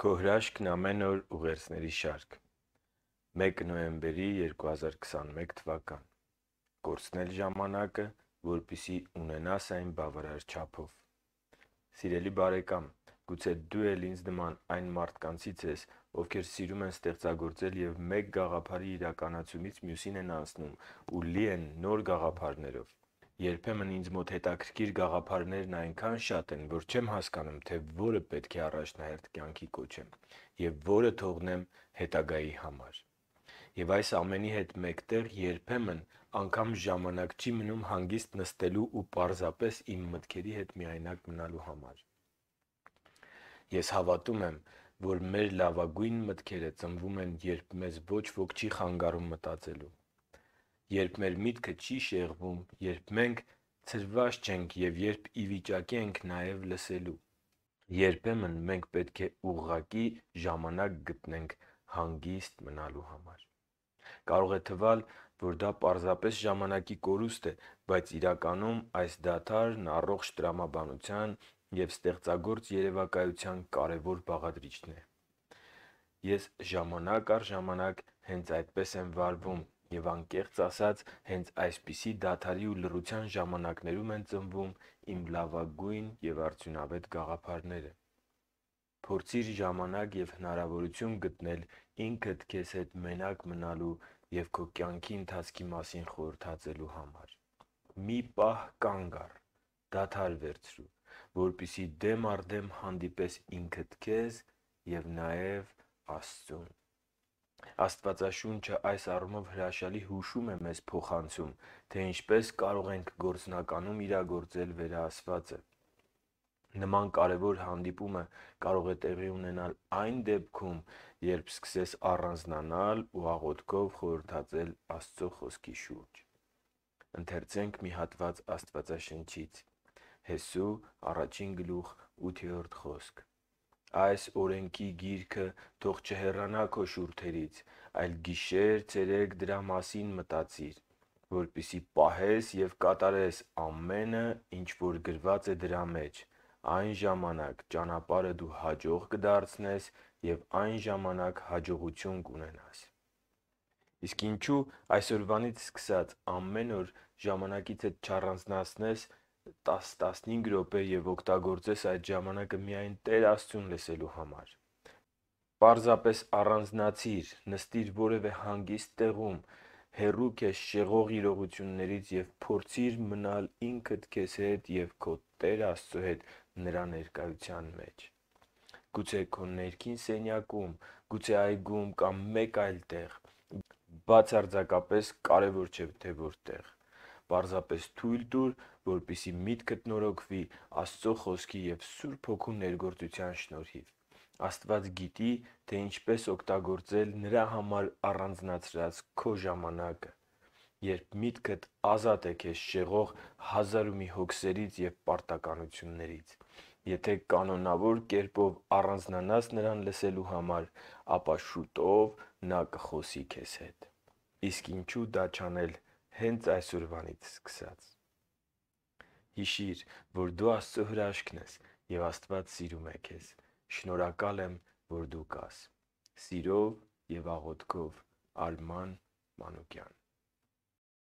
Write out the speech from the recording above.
Քո հրաշքն ամեն օր ուղերձների շարք 1 նոյեմբերի 2021 թվական Կորցնել ժամանակը, որpիսի ունենաս այն բավարար չափով Սիրելի բարեկամ, գուցե դու էլ ինձ նման այն մարդկանցից ես, ովքեր սիրում են ստեղծագործել եւ մեկ գաղափարի իրականացումից մյուսին են անցնում ու լի են նոր գաղափարներով Երբեմն ինձ մոտ հետաքրքիր գաղափարներն այնքան շատ են, որ չեմ հասկանում, թե որը պետք է առաջնահերթ կյանքի կոչեմ և որը թողնեմ հետագայի համար։ Եվ այս ամենի հետ մեկտեղ երբեմն անգամ ժամանակ չի մնում հանգիստ նստելու ու պարզապես իմ մտքերի հետ միայնակ մնալու համար։ Ես հավատում եմ, որ մեր լավագույն մտքերը ծնվում են, երբ մեզ ոչ ոք չի խանգարում մտածելու երբ մեր միտքը չի շեղվում, երբ մենք ցրված չենք եւ երբ ի վիճակի ենք նաեւ լսելու։ Երբեմն մենք պետք է ուղղակի ժամանակ գտնենք հանգիստ մնալու համար։ Կարող է թվալ, որ դա պարզապես ժամանակի կորուստ է, բայց իրականում այս դաթարն առողջ տրամաբանության եւ ստեղծագործ երևակայության կարևոր բաղադրիչն է։ Ես ժամանակ առ ժամանակ հենց այդպես եմ վարվում Եվ անկեղծ ասած, հենց այսպիսի դադարի ու լռության ժամանակներում են ծնվում իմ լավագույն և արդյունավետ գաղափարները։ Փորձի՛ր ժամանակ և հնարավորություն գտնել ինքդ քեզ հետ մենակ մնալու և քո կյանքի ընթացքի մասին խորհրդածելու համար։ Մի պահ կանգ առ, դադար վերցրու, որպեսզի դեմ առ դեմ հանդիպես ինքդ քեզ և նաև Աստծուն։ Աստվածաշունչը այս առումով հրաշալի հուշում է մեզ փոխանցում, թե ինչպես կարող ենք գործնականում իրագործել վերաասվածը։ Նման կարևոր հանդիպումը կարող է տեղի ունենալ այն դեպքում, երբ սկսես առանձնանալ ու աղոթքով խորհրդածել Աստծո Խոսքի շուրջ։ Ընթերցենք մի հատված Աստվածաշնչից։ Հեսու առաջին գլուխ 8-րդ խոսք Այս օրենքի գիրքը թող չհեռանա քո շուրթերից, այլ գիշեր-ցերեկ դրա մասին մտածիր, որպեսզի պահես և կատարես ամենը, ինչ որ գրված է դրա մեջ։ Այն ժամանակ ճանապարհը դու հաջող կդարձնես և այն ժամանակ հաջողություն կունենաս։ Իսկ ինչո՞ւ այսօրվանից սկսած ամեն օր ժամանակիցդ չառանձնացնես 10-15 րոպե եւ օգտագործես այդ ժամանակը միայն Տեր Աստծուն լսելու համար։ Պարզապես առանձնացիր, նստիր որևէ հանգիստ տեղում, հեռու քեզ շեղող իրողություններից եւ փորձիր մնալ ինքդ քեզ հետ եւ քո Տեր Աստծո հետ նրա ներկայության մեջ։ Գուցե քո ներքին սենյակում, գուցե այգում կամ մեկ այլ տեղ։ Բացարձակապես կարևոր չէ թե որտեղ պարզապես թույլ տուր, որպիսի միտքդ նորոգվի Աստծո Խոսքի և Սուրբ Հոգու ներգործության շնորհիվ։ Աստված գիտի, թե ինչպես օգտագործել Նրա համար առանձնացրած քո ժամանակը։ Երբ միտքդ ազատ է քեզ շեղող հազար ու մի հոգսերից և պարտականություններից։ Եթե կանոնավոր կերպով առանձնանաս Նրան լսելու համար, ապա շուտով Նա կխոսի քեզ հետ։ Իսկ ինչու դա չանել հենց այսօրվանից սկսած։ Հիշիր, որ դու Աստծո հրաշքն ես եւ Աստված սիրում է քեզ։ Շնորհակալ եմ, որ դու կաս։ Սիրով եւ աղոթքով Արման Մանուկյան